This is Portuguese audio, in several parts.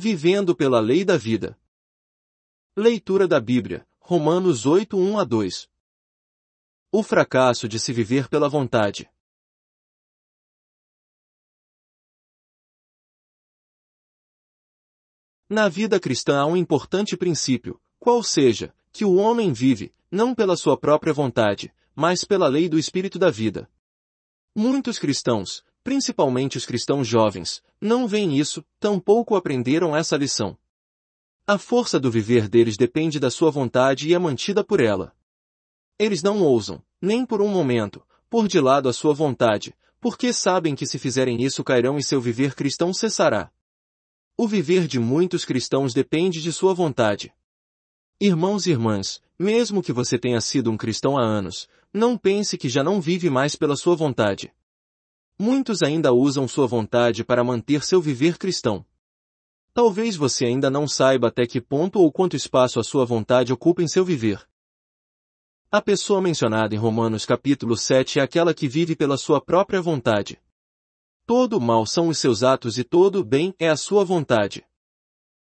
Vivendo pela lei da vida. Leitura da Bíblia, Romanos 8, 1 a 2. O fracasso de se viver pela vontade. Na vida cristã há um importante princípio, qual seja, que o homem vive, não pela sua própria vontade, mas pela lei do Espírito da vida. Muitos cristãos, principalmente os cristãos jovens, não veem isso, tampouco aprenderam essa lição. A força do viver deles depende da sua vontade e é mantida por ela. Eles não ousam, nem por um momento, pôr de lado a sua vontade, porque sabem que se fizerem isso cairão e seu viver cristão cessará. O viver de muitos cristãos depende de sua vontade. Irmãos e irmãs, mesmo que você tenha sido um cristão há anos, não pense que já não vive mais pela sua vontade. Muitos ainda usam sua vontade para manter seu viver cristão. Talvez você ainda não saiba até que ponto ou quanto espaço a sua vontade ocupa em seu viver. A pessoa mencionada em Romanos capítulo 7 é aquela que vive pela sua própria vontade. Todo mal são os seus atos e todo bem é a sua vontade.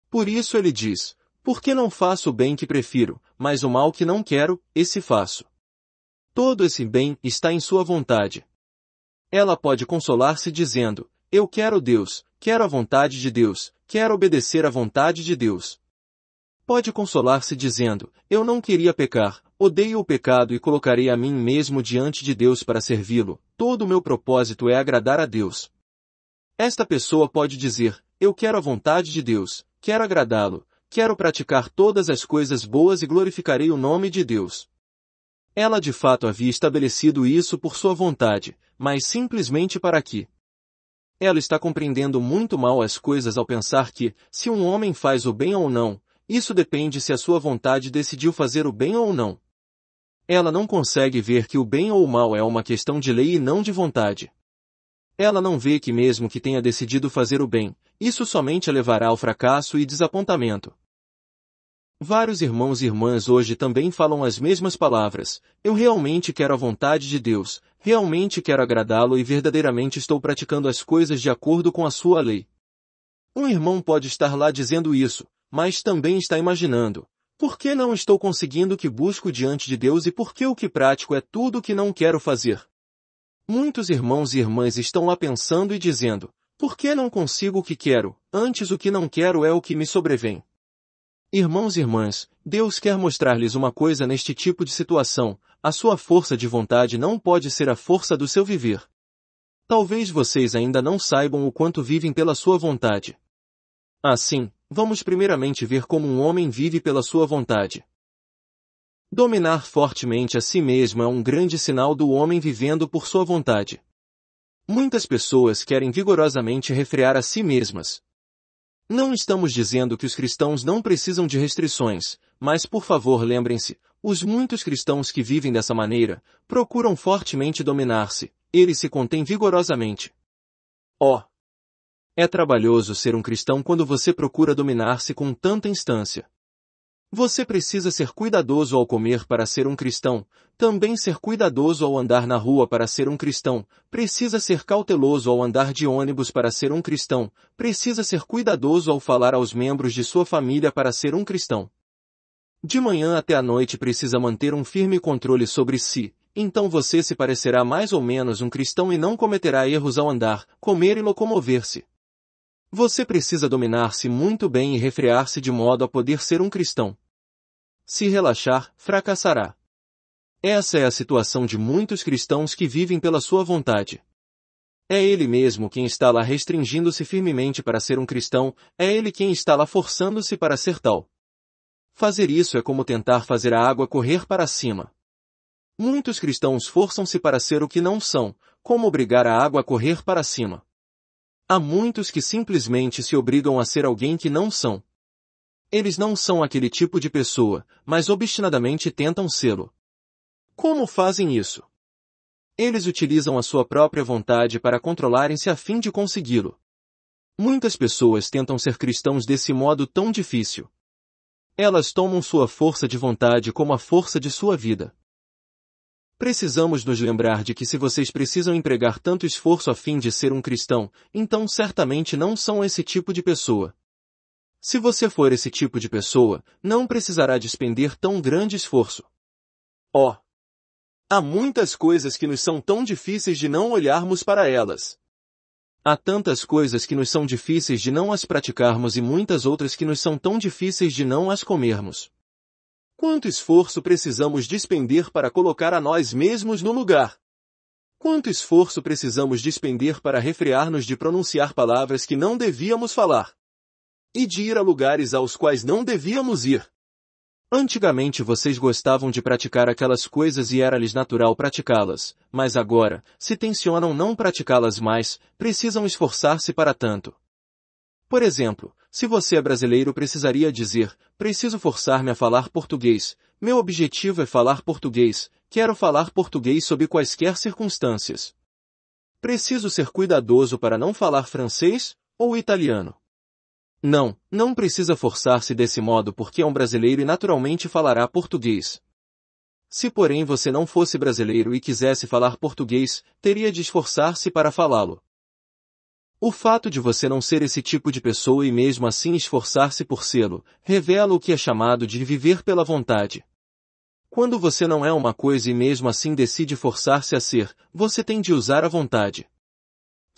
Por isso ele diz, porque não faço o bem que prefiro, mas o mal que não quero, esse faço. Todo esse bem está em sua vontade. Ela pode consolar-se dizendo, eu quero Deus, quero a vontade de Deus, quero obedecer à vontade de Deus. Pode consolar-se dizendo, eu não queria pecar, odeio o pecado e colocarei a mim mesmo diante de Deus para servi-lo, todo o meu propósito é agradar a Deus. Esta pessoa pode dizer, eu quero a vontade de Deus, quero agradá-lo, quero praticar todas as coisas boas e glorificarei o nome de Deus. Ela de fato havia estabelecido isso por sua vontade, mas simplesmente para que. Ela está compreendendo muito mal as coisas ao pensar que, se um homem faz o bem ou não, isso depende se a sua vontade decidiu fazer o bem ou não. Ela não consegue ver que o bem ou o mal é uma questão de lei e não de vontade. Ela não vê que mesmo que tenha decidido fazer o bem, isso somente a levará ao fracasso e desapontamento. Vários irmãos e irmãs hoje também falam as mesmas palavras. Eu realmente quero a vontade de Deus, realmente quero agradá-lo e verdadeiramente estou praticando as coisas de acordo com a sua lei. Um irmão pode estar lá dizendo isso, mas também está imaginando. Por que não estou conseguindo o que busco diante de Deus e por que o que pratico é tudo o que não quero fazer? Muitos irmãos e irmãs estão lá pensando e dizendo, por que não consigo o que quero, antes o que não quero é o que me sobrevém. Irmãos e irmãs, Deus quer mostrar-lhes uma coisa neste tipo de situação, a sua força de vontade não pode ser a força do seu viver. Talvez vocês ainda não saibam o quanto vivem pela sua vontade. Assim, vamos primeiramente ver como um homem vive pela sua vontade. Dominar fortemente a si mesmo é um grande sinal do homem vivendo por sua vontade. Muitas pessoas querem vigorosamente refrear a si mesmas, não estamos dizendo que os cristãos não precisam de restrições, mas por favor lembrem-se, os muitos cristãos que vivem dessa maneira procuram fortemente dominar-se, eles se contêm vigorosamente. Oh! É trabalhoso ser um cristão quando você procura dominar-se com tanta instância. Você precisa ser cuidadoso ao comer para ser um cristão, também ser cuidadoso ao andar na rua para ser um cristão, precisa ser cauteloso ao andar de ônibus para ser um cristão, precisa ser cuidadoso ao falar aos membros de sua família para ser um cristão. De manhã até a noite precisa manter um firme controle sobre si, então você se parecerá mais ou menos um cristão e não cometerá erros ao andar, comer e locomover-se. Você precisa dominar-se muito bem e refrear-se de modo a poder ser um cristão. Se relaxar, fracassará. Essa é a situação de muitos cristãos que vivem pela sua vontade. É ele mesmo quem está lá restringindo-se firmemente para ser um cristão, é ele quem está lá forçando-se para ser tal. Fazer isso é como tentar fazer a água correr para cima. Muitos cristãos forçam-se para ser o que não são, como obrigar a água a correr para cima. Há muitos que simplesmente se obrigam a ser alguém que não são, eles não são aquele tipo de pessoa, mas obstinadamente tentam sê-lo. Como fazem isso? Eles utilizam a sua própria vontade para controlarem-se a fim de consegui-lo. Muitas pessoas tentam ser cristãos desse modo tão difícil. Elas tomam sua força de vontade como a força de sua vida. Precisamos nos lembrar de que se vocês precisam empregar tanto esforço a fim de ser um cristão, então certamente não são esse tipo de pessoa. Se você for esse tipo de pessoa, não precisará despender tão grande esforço. Ó! Oh, há muitas coisas que nos são tão difíceis de não olharmos para elas. Há tantas coisas que nos são difíceis de não as praticarmos e muitas outras que nos são tão difíceis de não as comermos. Quanto esforço precisamos despender para colocar a nós mesmos no lugar? Quanto esforço precisamos despender para refrear-nos de pronunciar palavras que não devíamos falar? e de ir a lugares aos quais não devíamos ir. Antigamente vocês gostavam de praticar aquelas coisas e era-lhes natural praticá-las, mas agora, se tensionam não praticá-las mais, precisam esforçar-se para tanto. Por exemplo, se você é brasileiro precisaria dizer, preciso forçar-me a falar português, meu objetivo é falar português, quero falar português sob quaisquer circunstâncias. Preciso ser cuidadoso para não falar francês ou italiano. Não, não precisa forçar-se desse modo porque é um brasileiro e naturalmente falará português. Se porém você não fosse brasileiro e quisesse falar português, teria de esforçar-se para falá-lo. O fato de você não ser esse tipo de pessoa e mesmo assim esforçar-se por sê-lo, revela o que é chamado de viver pela vontade. Quando você não é uma coisa e mesmo assim decide forçar-se a ser, você tem de usar a vontade.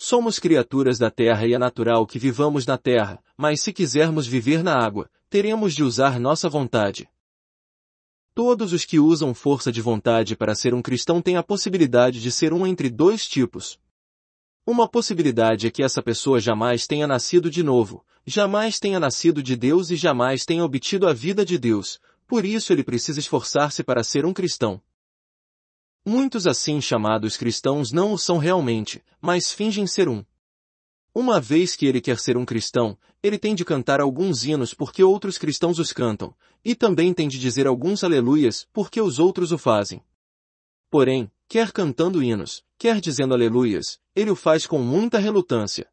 Somos criaturas da terra e é natural que vivamos na terra, mas se quisermos viver na água, teremos de usar nossa vontade. Todos os que usam força de vontade para ser um cristão têm a possibilidade de ser um entre dois tipos. Uma possibilidade é que essa pessoa jamais tenha nascido de novo, jamais tenha nascido de Deus e jamais tenha obtido a vida de Deus, por isso ele precisa esforçar-se para ser um cristão. Muitos assim chamados cristãos não o são realmente, mas fingem ser um. Uma vez que ele quer ser um cristão, ele tem de cantar alguns hinos porque outros cristãos os cantam, e também tem de dizer alguns aleluias porque os outros o fazem. Porém, quer cantando hinos, quer dizendo aleluias, ele o faz com muita relutância.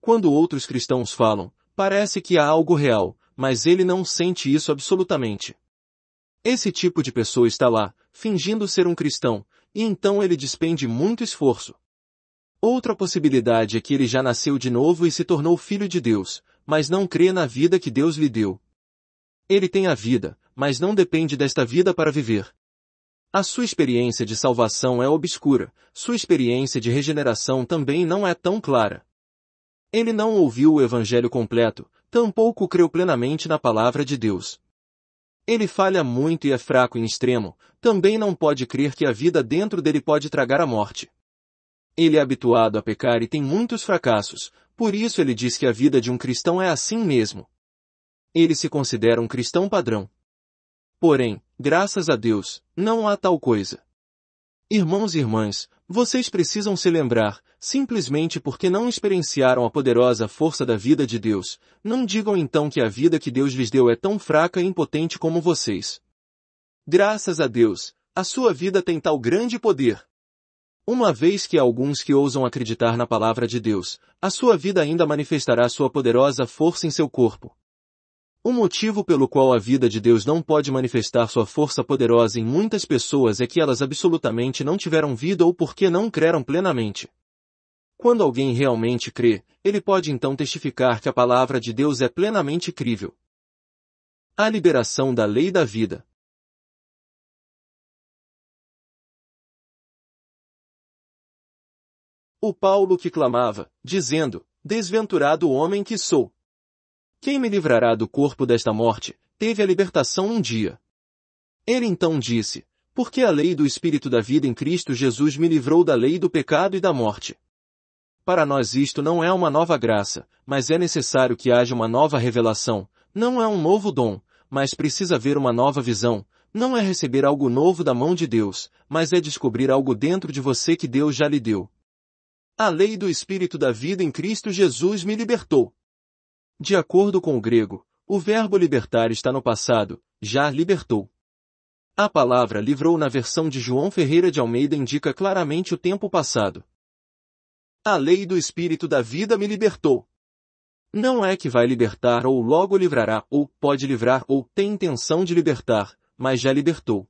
Quando outros cristãos falam, parece que há algo real, mas ele não sente isso absolutamente. Esse tipo de pessoa está lá, fingindo ser um cristão, e então ele despende muito esforço. Outra possibilidade é que ele já nasceu de novo e se tornou filho de Deus, mas não crê na vida que Deus lhe deu. Ele tem a vida, mas não depende desta vida para viver. A sua experiência de salvação é obscura, sua experiência de regeneração também não é tão clara. Ele não ouviu o evangelho completo, tampouco creu plenamente na palavra de Deus. Ele falha muito e é fraco em extremo, também não pode crer que a vida dentro dele pode tragar a morte. Ele é habituado a pecar e tem muitos fracassos, por isso ele diz que a vida de um cristão é assim mesmo. Ele se considera um cristão padrão. Porém, graças a Deus, não há tal coisa. Irmãos e irmãs, vocês precisam se lembrar, simplesmente porque não experienciaram a poderosa força da vida de Deus, não digam então que a vida que Deus lhes deu é tão fraca e impotente como vocês. Graças a Deus, a sua vida tem tal grande poder. Uma vez que há alguns que ousam acreditar na palavra de Deus, a sua vida ainda manifestará sua poderosa força em seu corpo. O motivo pelo qual a vida de Deus não pode manifestar sua força poderosa em muitas pessoas é que elas absolutamente não tiveram vida ou porque não creram plenamente. Quando alguém realmente crê, ele pode então testificar que a palavra de Deus é plenamente crível. A liberação da lei da vida. O Paulo que clamava, dizendo, Desventurado o homem que sou, quem me livrará do corpo desta morte? Teve a libertação um dia. Ele então disse, porque a lei do Espírito da vida em Cristo Jesus me livrou da lei do pecado e da morte. Para nós isto não é uma nova graça, mas é necessário que haja uma nova revelação, não é um novo dom, mas precisa haver uma nova visão, não é receber algo novo da mão de Deus, mas é descobrir algo dentro de você que Deus já lhe deu. A lei do Espírito da vida em Cristo Jesus me libertou. De acordo com o grego, o verbo libertar está no passado, já libertou. A palavra livrou na versão de João Ferreira de Almeida indica claramente o tempo passado. A lei do espírito da vida me libertou. Não é que vai libertar ou logo livrará ou pode livrar ou tem intenção de libertar, mas já libertou.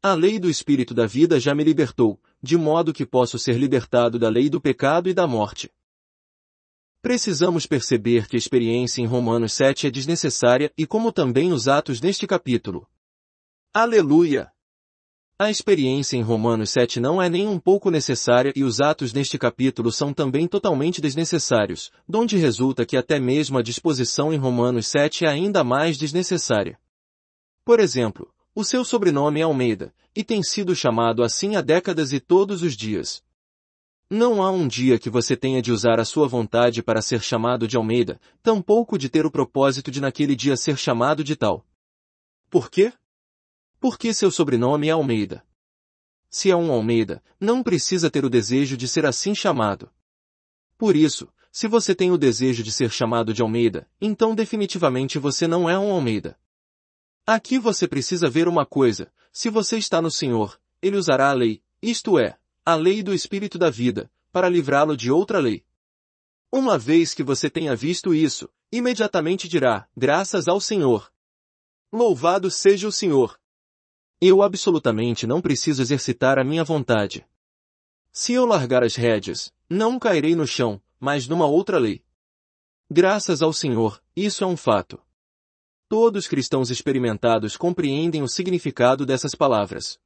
A lei do espírito da vida já me libertou, de modo que posso ser libertado da lei do pecado e da morte. Precisamos perceber que a experiência em Romanos 7 é desnecessária e como também os atos neste capítulo. Aleluia! A experiência em Romanos 7 não é nem um pouco necessária e os atos neste capítulo são também totalmente desnecessários, donde resulta que até mesmo a disposição em Romanos 7 é ainda mais desnecessária. Por exemplo, o seu sobrenome é Almeida, e tem sido chamado assim há décadas e todos os dias, não há um dia que você tenha de usar a sua vontade para ser chamado de Almeida, tampouco de ter o propósito de naquele dia ser chamado de tal. Por quê? Porque seu sobrenome é Almeida. Se é um Almeida, não precisa ter o desejo de ser assim chamado. Por isso, se você tem o desejo de ser chamado de Almeida, então definitivamente você não é um Almeida. Aqui você precisa ver uma coisa, se você está no Senhor, Ele usará a lei, isto é, a lei do Espírito da vida, para livrá-lo de outra lei. Uma vez que você tenha visto isso, imediatamente dirá, graças ao Senhor. Louvado seja o Senhor! Eu absolutamente não preciso exercitar a minha vontade. Se eu largar as rédeas, não cairei no chão, mas numa outra lei. Graças ao Senhor, isso é um fato. Todos cristãos experimentados compreendem o significado dessas palavras,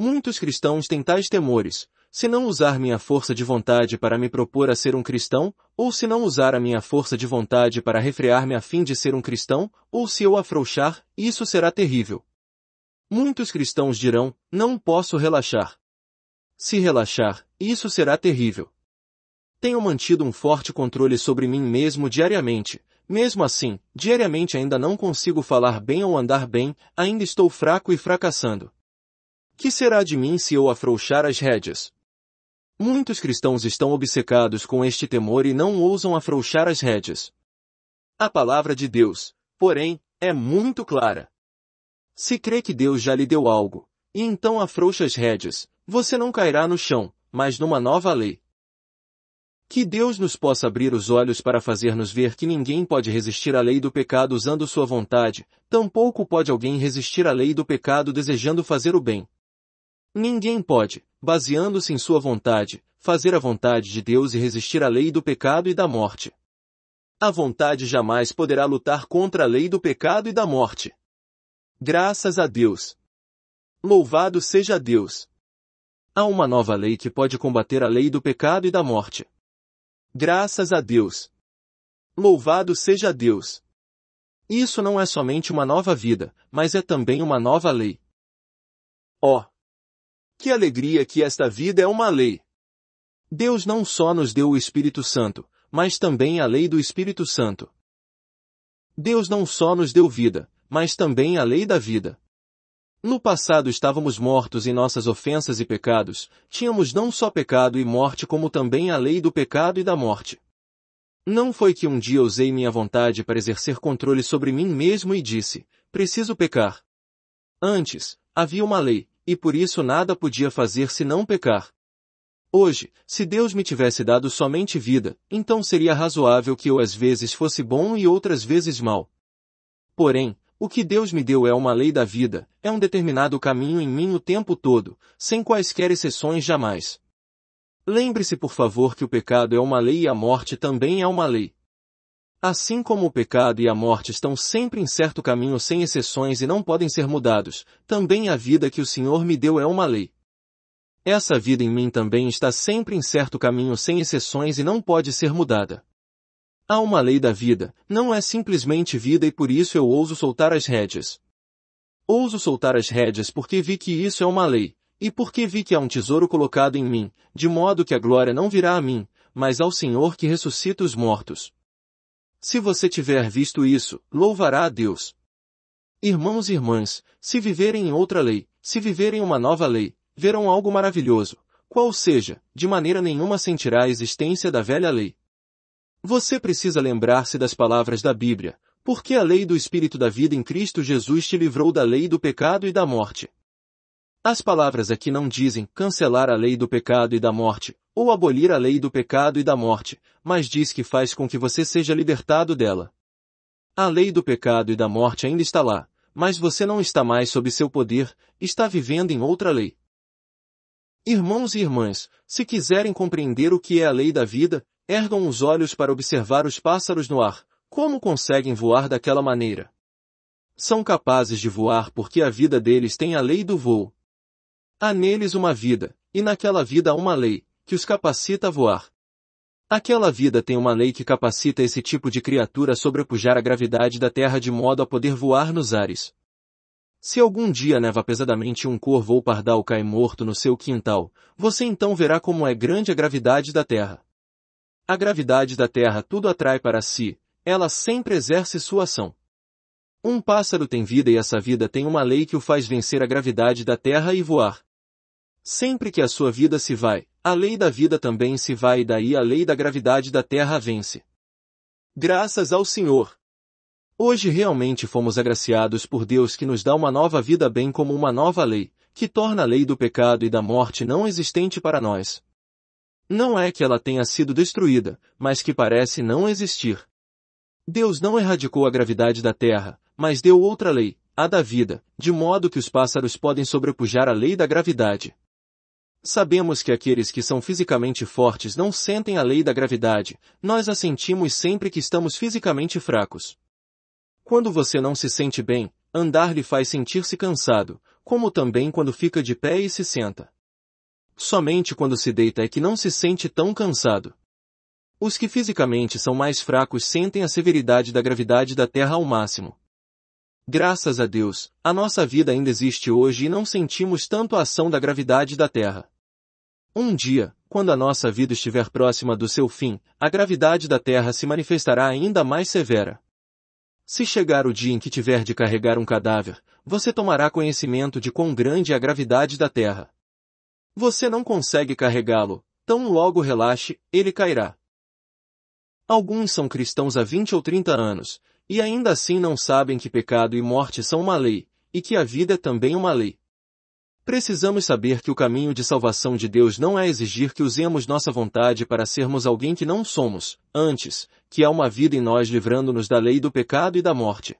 Muitos cristãos têm tais temores, se não usar minha força de vontade para me propor a ser um cristão, ou se não usar a minha força de vontade para refrear-me a fim de ser um cristão, ou se eu afrouxar, isso será terrível. Muitos cristãos dirão, não posso relaxar. Se relaxar, isso será terrível. Tenho mantido um forte controle sobre mim mesmo diariamente. Mesmo assim, diariamente ainda não consigo falar bem ou andar bem, ainda estou fraco e fracassando. Que será de mim se eu afrouxar as rédeas? Muitos cristãos estão obcecados com este temor e não ousam afrouxar as rédeas. A palavra de Deus, porém, é muito clara. Se crê que Deus já lhe deu algo, e então afrouxa as rédeas, você não cairá no chão, mas numa nova lei. Que Deus nos possa abrir os olhos para fazer-nos ver que ninguém pode resistir à lei do pecado usando sua vontade, tampouco pode alguém resistir à lei do pecado desejando fazer o bem. Ninguém pode, baseando-se em sua vontade, fazer a vontade de Deus e resistir à lei do pecado e da morte. A vontade jamais poderá lutar contra a lei do pecado e da morte. Graças a Deus. Louvado seja Deus. Há uma nova lei que pode combater a lei do pecado e da morte. Graças a Deus. Louvado seja Deus. Isso não é somente uma nova vida, mas é também uma nova lei. Ó, oh, que alegria que esta vida é uma lei! Deus não só nos deu o Espírito Santo, mas também a lei do Espírito Santo. Deus não só nos deu vida, mas também a lei da vida. No passado estávamos mortos em nossas ofensas e pecados, tínhamos não só pecado e morte como também a lei do pecado e da morte. Não foi que um dia usei minha vontade para exercer controle sobre mim mesmo e disse, preciso pecar. Antes, havia uma lei, e por isso nada podia fazer senão pecar. Hoje, se Deus me tivesse dado somente vida, então seria razoável que eu às vezes fosse bom e outras vezes mal. Porém, o que Deus me deu é uma lei da vida, é um determinado caminho em mim o tempo todo, sem quaisquer exceções jamais. Lembre-se por favor que o pecado é uma lei e a morte também é uma lei. Assim como o pecado e a morte estão sempre em certo caminho sem exceções e não podem ser mudados, também a vida que o Senhor me deu é uma lei. Essa vida em mim também está sempre em certo caminho sem exceções e não pode ser mudada. Há uma lei da vida, não é simplesmente vida e por isso eu ouso soltar as rédeas. Ouso soltar as rédeas porque vi que isso é uma lei, e porque vi que há um tesouro colocado em mim, de modo que a glória não virá a mim, mas ao Senhor que ressuscita os mortos. Se você tiver visto isso, louvará a Deus. Irmãos e irmãs, se viverem em outra lei, se viverem uma nova lei, verão algo maravilhoso, qual seja, de maneira nenhuma sentirá a existência da velha lei. Você precisa lembrar-se das palavras da Bíblia, porque a lei do Espírito da vida em Cristo Jesus te livrou da lei do pecado e da morte. As palavras aqui não dizem cancelar a lei do pecado e da morte, ou abolir a lei do pecado e da morte, mas diz que faz com que você seja libertado dela. A lei do pecado e da morte ainda está lá, mas você não está mais sob seu poder, está vivendo em outra lei. Irmãos e irmãs, se quiserem compreender o que é a lei da vida, ergam os olhos para observar os pássaros no ar. Como conseguem voar daquela maneira? São capazes de voar porque a vida deles tem a lei do voo, Há neles uma vida, e naquela vida há uma lei, que os capacita a voar. Aquela vida tem uma lei que capacita esse tipo de criatura a sobrepujar a gravidade da Terra de modo a poder voar nos ares. Se algum dia neva pesadamente um corvo ou pardal cai morto no seu quintal, você então verá como é grande a gravidade da Terra. A gravidade da Terra tudo atrai para si, ela sempre exerce sua ação. Um pássaro tem vida e essa vida tem uma lei que o faz vencer a gravidade da Terra e voar. Sempre que a sua vida se vai, a lei da vida também se vai e daí a lei da gravidade da Terra vence. Graças ao Senhor! Hoje realmente fomos agraciados por Deus que nos dá uma nova vida bem como uma nova lei, que torna a lei do pecado e da morte não existente para nós. Não é que ela tenha sido destruída, mas que parece não existir. Deus não erradicou a gravidade da terra, mas deu outra lei, a da vida, de modo que os pássaros podem sobrepujar a lei da gravidade. Sabemos que aqueles que são fisicamente fortes não sentem a lei da gravidade, nós a sentimos sempre que estamos fisicamente fracos. Quando você não se sente bem, andar lhe faz sentir-se cansado, como também quando fica de pé e se senta. Somente quando se deita é que não se sente tão cansado. Os que fisicamente são mais fracos sentem a severidade da gravidade da Terra ao máximo, Graças a Deus, a nossa vida ainda existe hoje e não sentimos tanto a ação da gravidade da Terra. Um dia, quando a nossa vida estiver próxima do seu fim, a gravidade da Terra se manifestará ainda mais severa. Se chegar o dia em que tiver de carregar um cadáver, você tomará conhecimento de quão grande é a gravidade da Terra. Você não consegue carregá-lo, tão logo relaxe, ele cairá. Alguns são cristãos há 20 ou 30 anos, e ainda assim não sabem que pecado e morte são uma lei, e que a vida é também uma lei. Precisamos saber que o caminho de salvação de Deus não é exigir que usemos nossa vontade para sermos alguém que não somos, antes, que há uma vida em nós livrando-nos da lei do pecado e da morte.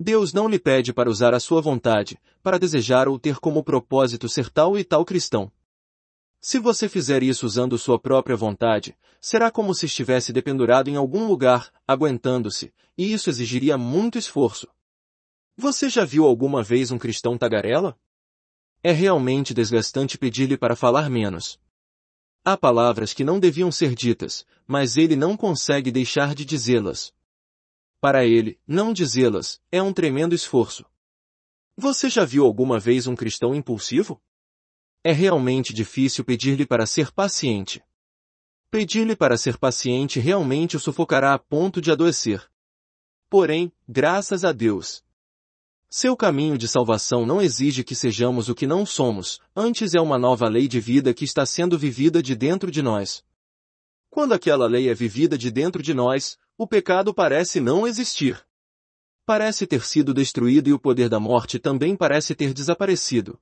Deus não lhe pede para usar a sua vontade, para desejar ou ter como propósito ser tal e tal cristão. Se você fizer isso usando sua própria vontade, será como se estivesse dependurado em algum lugar, aguentando-se, e isso exigiria muito esforço. Você já viu alguma vez um cristão tagarela? É realmente desgastante pedir-lhe para falar menos. Há palavras que não deviam ser ditas, mas ele não consegue deixar de dizê-las. Para ele, não dizê-las é um tremendo esforço. Você já viu alguma vez um cristão impulsivo? É realmente difícil pedir-lhe para ser paciente. Pedir-lhe para ser paciente realmente o sufocará a ponto de adoecer. Porém, graças a Deus, seu caminho de salvação não exige que sejamos o que não somos, antes é uma nova lei de vida que está sendo vivida de dentro de nós. Quando aquela lei é vivida de dentro de nós, o pecado parece não existir. Parece ter sido destruído e o poder da morte também parece ter desaparecido.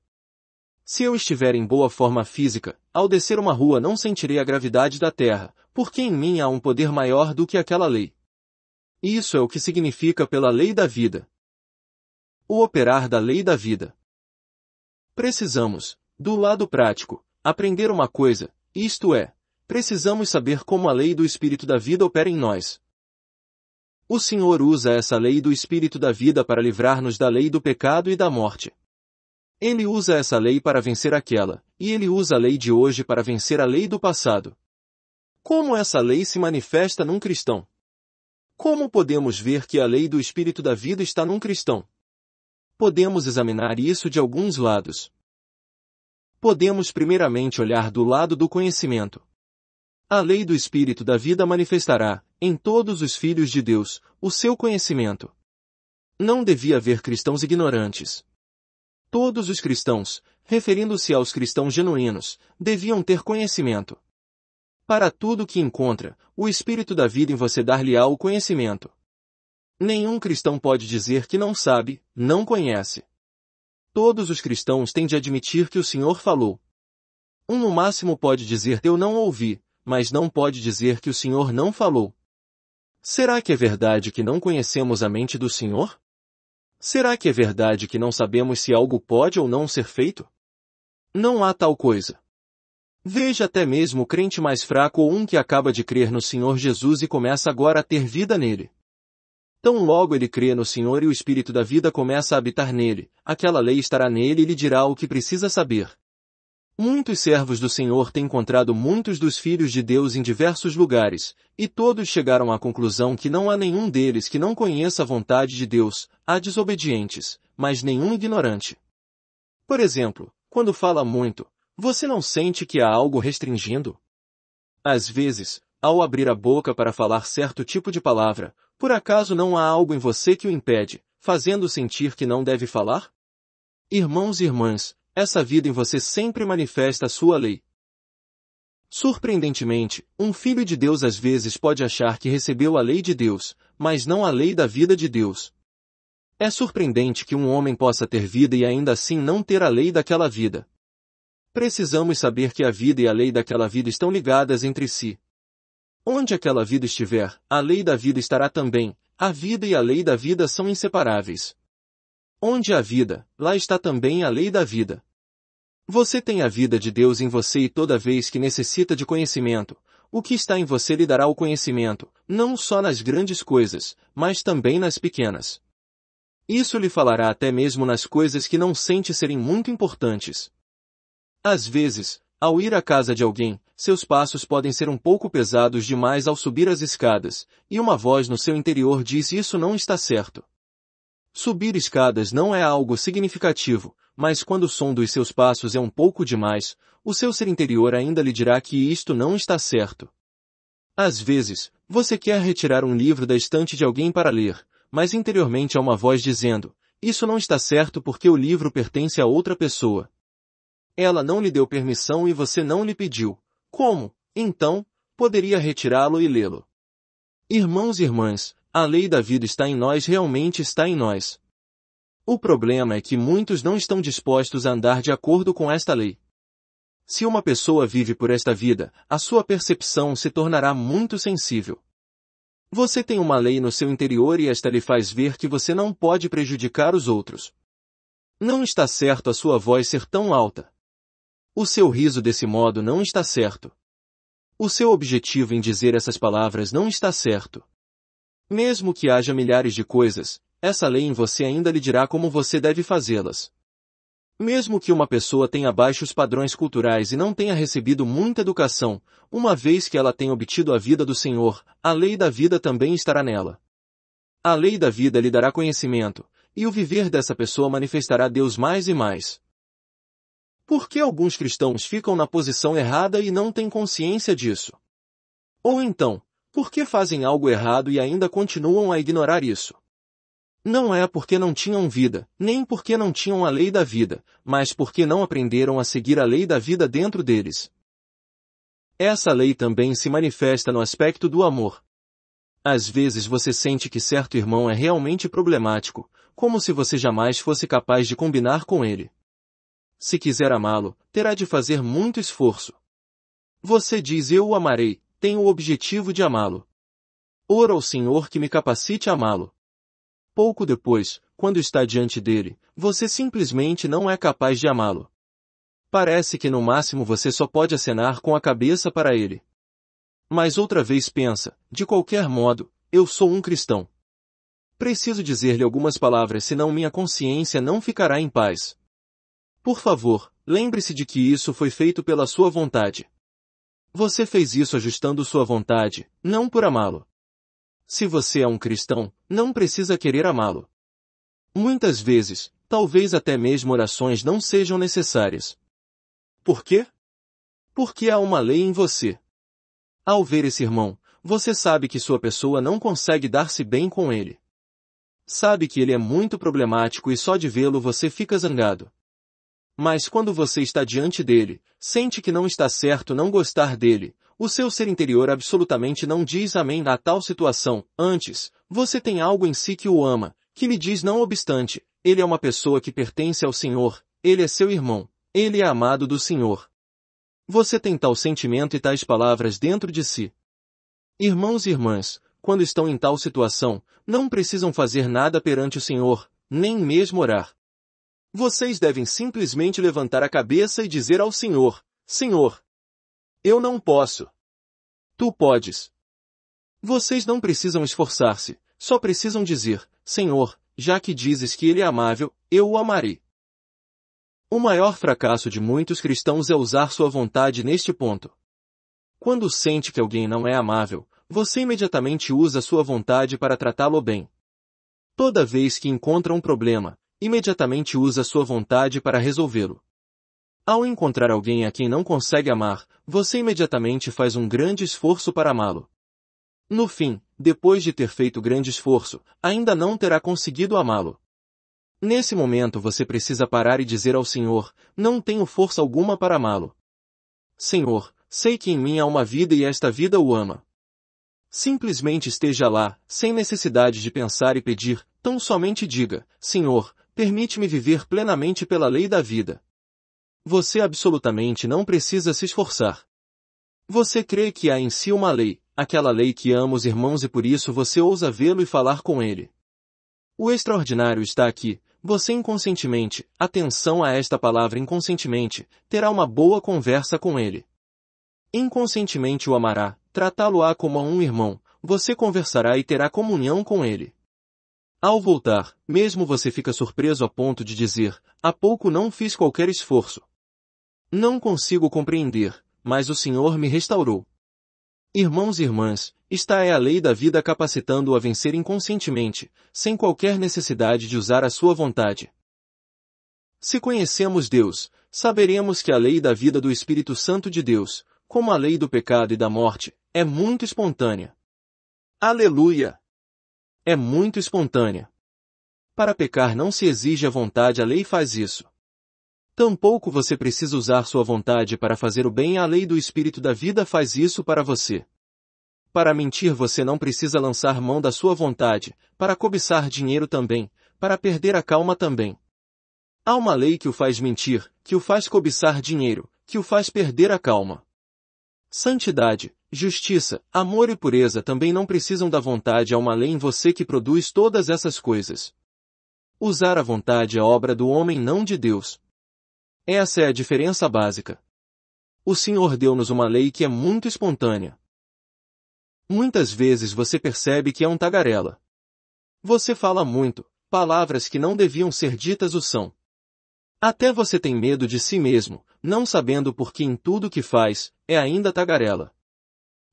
Se eu estiver em boa forma física, ao descer uma rua não sentirei a gravidade da Terra, porque em mim há um poder maior do que aquela lei. Isso é o que significa pela lei da vida. O operar da lei da vida. Precisamos, do lado prático, aprender uma coisa, isto é, precisamos saber como a lei do espírito da vida opera em nós. O Senhor usa essa lei do espírito da vida para livrar-nos da lei do pecado e da morte. Ele usa essa lei para vencer aquela, e ele usa a lei de hoje para vencer a lei do passado. Como essa lei se manifesta num cristão? Como podemos ver que a lei do espírito da vida está num cristão? Podemos examinar isso de alguns lados. Podemos primeiramente olhar do lado do conhecimento. A lei do espírito da vida manifestará, em todos os filhos de Deus, o seu conhecimento. Não devia haver cristãos ignorantes, Todos os cristãos, referindo-se aos cristãos genuínos, deviam ter conhecimento. Para tudo que encontra, o Espírito da vida em você dar-lhe-á o conhecimento. Nenhum cristão pode dizer que não sabe, não conhece. Todos os cristãos têm de admitir que o Senhor falou. Um no máximo pode dizer que eu não ouvi, mas não pode dizer que o Senhor não falou. Será que é verdade que não conhecemos a mente do Senhor? Será que é verdade que não sabemos se algo pode ou não ser feito? Não há tal coisa. Veja até mesmo o crente mais fraco ou um que acaba de crer no Senhor Jesus e começa agora a ter vida nele. Tão logo ele crê no Senhor e o Espírito da vida começa a habitar nele, aquela lei estará nele e lhe dirá o que precisa saber. Muitos servos do Senhor têm encontrado muitos dos filhos de Deus em diversos lugares, e todos chegaram à conclusão que não há nenhum deles que não conheça a vontade de Deus, há desobedientes, mas nenhum ignorante. Por exemplo, quando fala muito, você não sente que há algo restringindo? Às vezes, ao abrir a boca para falar certo tipo de palavra, por acaso não há algo em você que o impede, fazendo sentir que não deve falar? Irmãos e irmãs, essa vida em você sempre manifesta a sua lei. Surpreendentemente, um filho de Deus às vezes pode achar que recebeu a lei de Deus, mas não a lei da vida de Deus, é surpreendente que um homem possa ter vida e ainda assim não ter a lei daquela vida. Precisamos saber que a vida e a lei daquela vida estão ligadas entre si. Onde aquela vida estiver, a lei da vida estará também, a vida e a lei da vida são inseparáveis. Onde há vida, lá está também a lei da vida. Você tem a vida de Deus em você e toda vez que necessita de conhecimento, o que está em você lhe dará o conhecimento, não só nas grandes coisas, mas também nas pequenas. Isso lhe falará até mesmo nas coisas que não sente serem muito importantes. Às vezes, ao ir à casa de alguém, seus passos podem ser um pouco pesados demais ao subir as escadas, e uma voz no seu interior diz isso não está certo. Subir escadas não é algo significativo, mas quando o som dos seus passos é um pouco demais, o seu ser interior ainda lhe dirá que isto não está certo. Às vezes, você quer retirar um livro da estante de alguém para ler, mas interiormente há uma voz dizendo, isso não está certo porque o livro pertence a outra pessoa. Ela não lhe deu permissão e você não lhe pediu. Como, então, poderia retirá-lo e lê-lo? Irmãos e irmãs, a lei da vida está em nós realmente está em nós. O problema é que muitos não estão dispostos a andar de acordo com esta lei. Se uma pessoa vive por esta vida, a sua percepção se tornará muito sensível. Você tem uma lei no seu interior e esta lhe faz ver que você não pode prejudicar os outros. Não está certo a sua voz ser tão alta. O seu riso desse modo não está certo. O seu objetivo em dizer essas palavras não está certo. Mesmo que haja milhares de coisas, essa lei em você ainda lhe dirá como você deve fazê-las. Mesmo que uma pessoa tenha baixos padrões culturais e não tenha recebido muita educação, uma vez que ela tenha obtido a vida do Senhor, a lei da vida também estará nela. A lei da vida lhe dará conhecimento, e o viver dessa pessoa manifestará Deus mais e mais. Por que alguns cristãos ficam na posição errada e não têm consciência disso? Ou então, por que fazem algo errado e ainda continuam a ignorar isso? Não é porque não tinham vida, nem porque não tinham a lei da vida, mas porque não aprenderam a seguir a lei da vida dentro deles. Essa lei também se manifesta no aspecto do amor. Às vezes você sente que certo irmão é realmente problemático, como se você jamais fosse capaz de combinar com ele. Se quiser amá-lo, terá de fazer muito esforço. Você diz eu o amarei, tenho o objetivo de amá-lo. Ora ao Senhor que me capacite a amá-lo. Pouco depois, quando está diante dele, você simplesmente não é capaz de amá-lo. Parece que no máximo você só pode acenar com a cabeça para ele. Mas outra vez pensa, de qualquer modo, eu sou um cristão. Preciso dizer-lhe algumas palavras senão minha consciência não ficará em paz. Por favor, lembre-se de que isso foi feito pela sua vontade. Você fez isso ajustando sua vontade, não por amá-lo. Se você é um cristão, não precisa querer amá-lo. Muitas vezes, talvez até mesmo orações não sejam necessárias. Por quê? Porque há uma lei em você. Ao ver esse irmão, você sabe que sua pessoa não consegue dar-se bem com ele. Sabe que ele é muito problemático e só de vê-lo você fica zangado. Mas quando você está diante dele, sente que não está certo não gostar dele, o seu ser interior absolutamente não diz amém a tal situação, antes, você tem algo em si que o ama, que lhe diz não obstante, ele é uma pessoa que pertence ao Senhor, ele é seu irmão, ele é amado do Senhor. Você tem tal sentimento e tais palavras dentro de si. Irmãos e irmãs, quando estão em tal situação, não precisam fazer nada perante o Senhor, nem mesmo orar. Vocês devem simplesmente levantar a cabeça e dizer ao Senhor, Senhor, eu não posso. Tu podes. Vocês não precisam esforçar-se, só precisam dizer, Senhor, já que dizes que ele é amável, eu o amarei. O maior fracasso de muitos cristãos é usar sua vontade neste ponto. Quando sente que alguém não é amável, você imediatamente usa sua vontade para tratá-lo bem. Toda vez que encontra um problema, imediatamente usa sua vontade para resolvê-lo. Ao encontrar alguém a quem não consegue amar, você imediatamente faz um grande esforço para amá-lo. No fim, depois de ter feito grande esforço, ainda não terá conseguido amá-lo. Nesse momento você precisa parar e dizer ao Senhor, não tenho força alguma para amá-lo. Senhor, sei que em mim há uma vida e esta vida o ama. Simplesmente esteja lá, sem necessidade de pensar e pedir, tão somente diga, Senhor, permite-me viver plenamente pela lei da vida. Você absolutamente não precisa se esforçar. Você crê que há em si uma lei, aquela lei que ama os irmãos e por isso você ousa vê-lo e falar com ele. O extraordinário está aqui, você inconscientemente, atenção a esta palavra inconscientemente, terá uma boa conversa com ele. Inconscientemente o amará, tratá-lo-á como a um irmão, você conversará e terá comunhão com ele. Ao voltar, mesmo você fica surpreso a ponto de dizer, há pouco não fiz qualquer esforço, não consigo compreender, mas o Senhor me restaurou. Irmãos e irmãs, está é a lei da vida capacitando-o a vencer inconscientemente, sem qualquer necessidade de usar a sua vontade. Se conhecemos Deus, saberemos que a lei da vida do Espírito Santo de Deus, como a lei do pecado e da morte, é muito espontânea. Aleluia! É muito espontânea. Para pecar não se exige a vontade, a lei faz isso. Tampouco você precisa usar sua vontade para fazer o bem, a lei do espírito da vida faz isso para você. Para mentir você não precisa lançar mão da sua vontade, para cobiçar dinheiro também, para perder a calma também. Há uma lei que o faz mentir, que o faz cobiçar dinheiro, que o faz perder a calma. Santidade, justiça, amor e pureza também não precisam da vontade, há uma lei em você que produz todas essas coisas. Usar a vontade é obra do homem, não de Deus. Essa é a diferença básica. O Senhor deu-nos uma lei que é muito espontânea. Muitas vezes você percebe que é um tagarela. Você fala muito, palavras que não deviam ser ditas o são. Até você tem medo de si mesmo, não sabendo por que em tudo que faz, é ainda tagarela.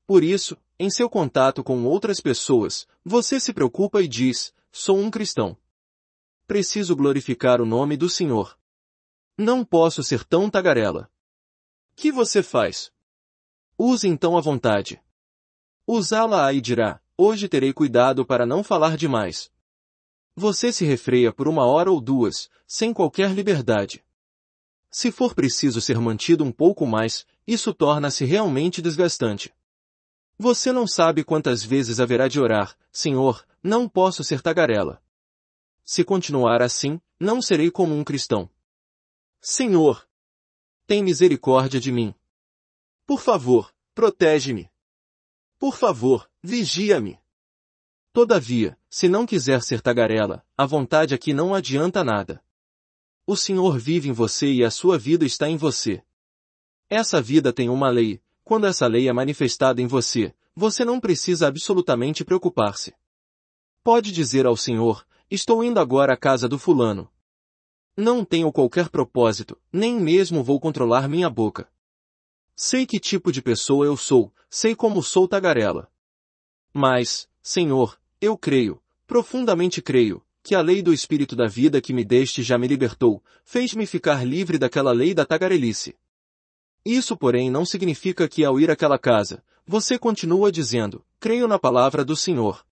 Por isso, em seu contato com outras pessoas, você se preocupa e diz, sou um cristão. Preciso glorificar o nome do Senhor. Não posso ser tão tagarela. Que você faz? Use então à vontade. Usá-la aí, dirá, hoje terei cuidado para não falar demais. Você se refreia por uma hora ou duas, sem qualquer liberdade. Se for preciso ser mantido um pouco mais, isso torna-se realmente desgastante. Você não sabe quantas vezes haverá de orar, Senhor, não posso ser tagarela. Se continuar assim, não serei como um cristão. Senhor, tem misericórdia de mim. Por favor, protege-me. Por favor, vigia-me. Todavia, se não quiser ser tagarela, a vontade aqui não adianta nada. O Senhor vive em você e a sua vida está em você. Essa vida tem uma lei, quando essa lei é manifestada em você, você não precisa absolutamente preocupar-se. Pode dizer ao Senhor, estou indo agora à casa do fulano, não tenho qualquer propósito, nem mesmo vou controlar minha boca. Sei que tipo de pessoa eu sou, sei como sou tagarela. Mas, Senhor, eu creio, profundamente creio, que a lei do Espírito da vida que me deste já me libertou, fez-me ficar livre daquela lei da tagarelice. Isso, porém, não significa que ao ir àquela casa, você continua dizendo, creio na palavra do Senhor.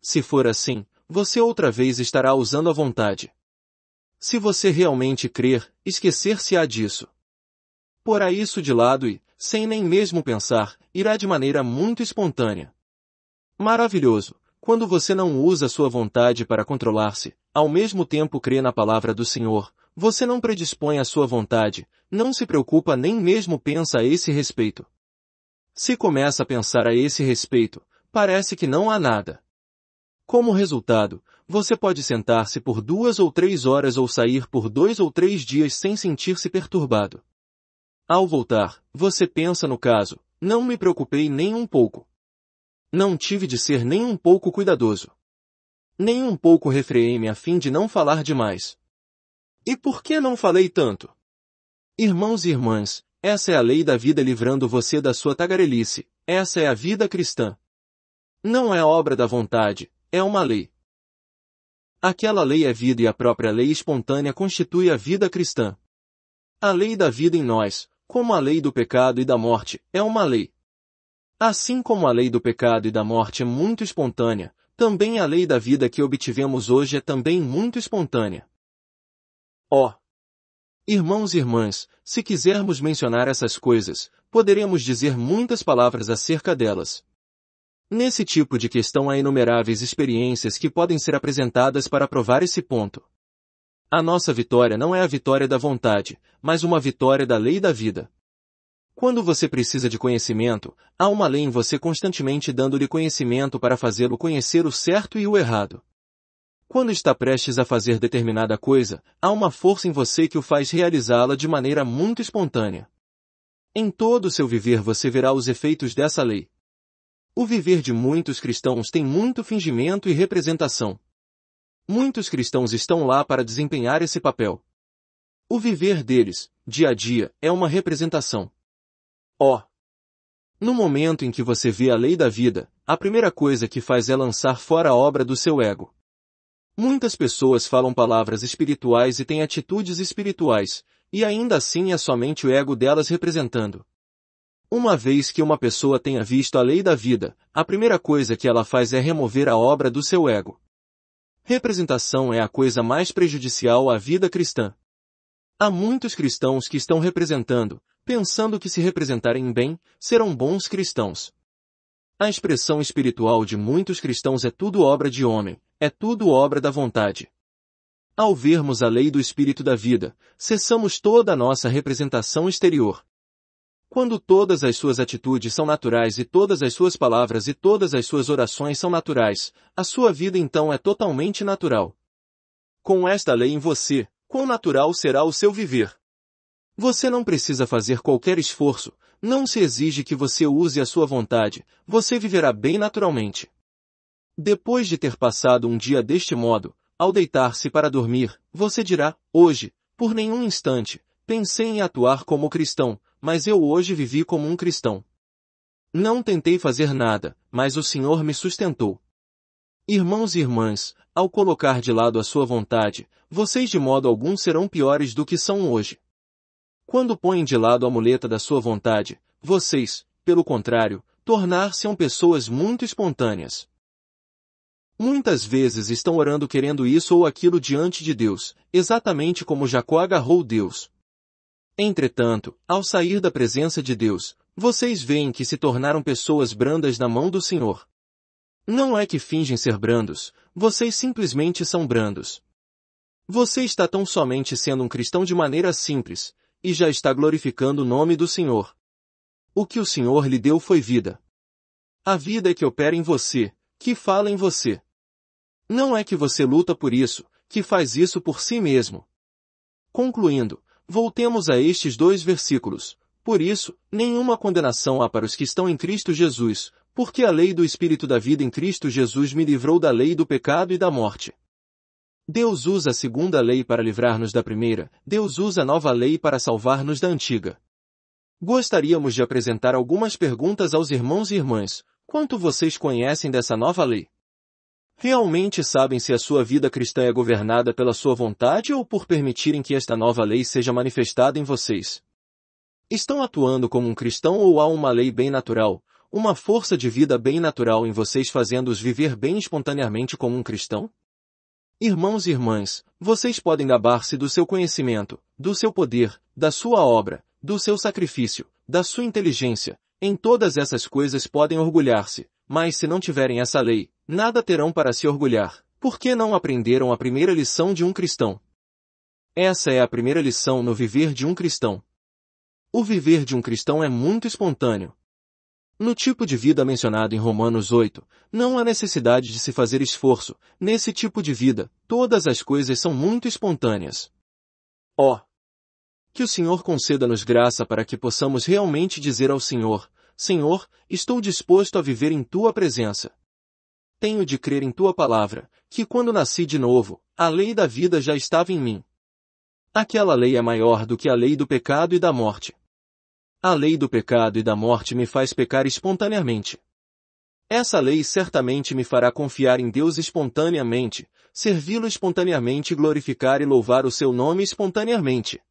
Se for assim, você outra vez estará usando a vontade. Se você realmente crer, esquecer-se-á disso. Porá isso de lado e, sem nem mesmo pensar, irá de maneira muito espontânea. Maravilhoso! Quando você não usa sua vontade para controlar-se, ao mesmo tempo crê na palavra do Senhor, você não predispõe a sua vontade, não se preocupa nem mesmo pensa a esse respeito. Se começa a pensar a esse respeito, parece que não há nada. Como resultado, você pode sentar-se por duas ou três horas ou sair por dois ou três dias sem sentir-se perturbado. Ao voltar, você pensa no caso, não me preocupei nem um pouco. Não tive de ser nem um pouco cuidadoso. Nem um pouco refreiei-me a fim de não falar demais. E por que não falei tanto? Irmãos e irmãs, essa é a lei da vida livrando você da sua tagarelice, essa é a vida cristã. Não é obra da vontade, é uma lei. Aquela lei é vida e a própria lei espontânea constitui a vida cristã. A lei da vida em nós, como a lei do pecado e da morte, é uma lei. Assim como a lei do pecado e da morte é muito espontânea, também a lei da vida que obtivemos hoje é também muito espontânea. Ó! Oh. Irmãos e irmãs, se quisermos mencionar essas coisas, poderemos dizer muitas palavras acerca delas. Nesse tipo de questão há inumeráveis experiências que podem ser apresentadas para provar esse ponto. A nossa vitória não é a vitória da vontade, mas uma vitória da lei da vida. Quando você precisa de conhecimento, há uma lei em você constantemente dando-lhe conhecimento para fazê-lo conhecer o certo e o errado. Quando está prestes a fazer determinada coisa, há uma força em você que o faz realizá-la de maneira muito espontânea. Em todo o seu viver você verá os efeitos dessa lei, o viver de muitos cristãos tem muito fingimento e representação. Muitos cristãos estão lá para desempenhar esse papel. O viver deles, dia a dia, é uma representação. Ó! Oh. No momento em que você vê a lei da vida, a primeira coisa que faz é lançar fora a obra do seu ego. Muitas pessoas falam palavras espirituais e têm atitudes espirituais, e ainda assim é somente o ego delas representando. Uma vez que uma pessoa tenha visto a lei da vida, a primeira coisa que ela faz é remover a obra do seu ego. Representação é a coisa mais prejudicial à vida cristã. Há muitos cristãos que estão representando, pensando que se representarem bem, serão bons cristãos. A expressão espiritual de muitos cristãos é tudo obra de homem, é tudo obra da vontade. Ao vermos a lei do espírito da vida, cessamos toda a nossa representação exterior. Quando todas as suas atitudes são naturais e todas as suas palavras e todas as suas orações são naturais, a sua vida então é totalmente natural. Com esta lei em você, quão natural será o seu viver? Você não precisa fazer qualquer esforço, não se exige que você use a sua vontade, você viverá bem naturalmente. Depois de ter passado um dia deste modo, ao deitar-se para dormir, você dirá, hoje, por nenhum instante, pensei em atuar como cristão, mas eu hoje vivi como um cristão. Não tentei fazer nada, mas o Senhor me sustentou. Irmãos e irmãs, ao colocar de lado a sua vontade, vocês de modo algum serão piores do que são hoje. Quando põem de lado a muleta da sua vontade, vocês, pelo contrário, tornar-se-ão pessoas muito espontâneas. Muitas vezes estão orando querendo isso ou aquilo diante de Deus, exatamente como Jacó agarrou Deus, Entretanto, ao sair da presença de Deus, vocês veem que se tornaram pessoas brandas na mão do Senhor. Não é que fingem ser brandos, vocês simplesmente são brandos. Você está tão somente sendo um cristão de maneira simples, e já está glorificando o nome do Senhor. O que o Senhor lhe deu foi vida. A vida é que opera em você, que fala em você. Não é que você luta por isso, que faz isso por si mesmo. Concluindo, Voltemos a estes dois versículos. Por isso, nenhuma condenação há para os que estão em Cristo Jesus, porque a lei do Espírito da vida em Cristo Jesus me livrou da lei do pecado e da morte. Deus usa a segunda lei para livrar-nos da primeira, Deus usa a nova lei para salvar-nos da antiga. Gostaríamos de apresentar algumas perguntas aos irmãos e irmãs. Quanto vocês conhecem dessa nova lei? realmente sabem se a sua vida cristã é governada pela sua vontade ou por permitirem que esta nova lei seja manifestada em vocês. Estão atuando como um cristão ou há uma lei bem natural, uma força de vida bem natural em vocês fazendo-os viver bem espontaneamente como um cristão? Irmãos e irmãs, vocês podem gabar-se do seu conhecimento, do seu poder, da sua obra, do seu sacrifício, da sua inteligência, em todas essas coisas podem orgulhar-se, mas se não tiverem essa lei, nada terão para se orgulhar, porque não aprenderam a primeira lição de um cristão. Essa é a primeira lição no viver de um cristão. O viver de um cristão é muito espontâneo. No tipo de vida mencionado em Romanos 8, não há necessidade de se fazer esforço. Nesse tipo de vida, todas as coisas são muito espontâneas. Ó! Oh, que o Senhor conceda-nos graça para que possamos realmente dizer ao Senhor, Senhor, estou disposto a viver em Tua presença. Tenho de crer em tua palavra, que quando nasci de novo, a lei da vida já estava em mim. Aquela lei é maior do que a lei do pecado e da morte. A lei do pecado e da morte me faz pecar espontaneamente. Essa lei certamente me fará confiar em Deus espontaneamente, servi-lo espontaneamente e glorificar e louvar o seu nome espontaneamente.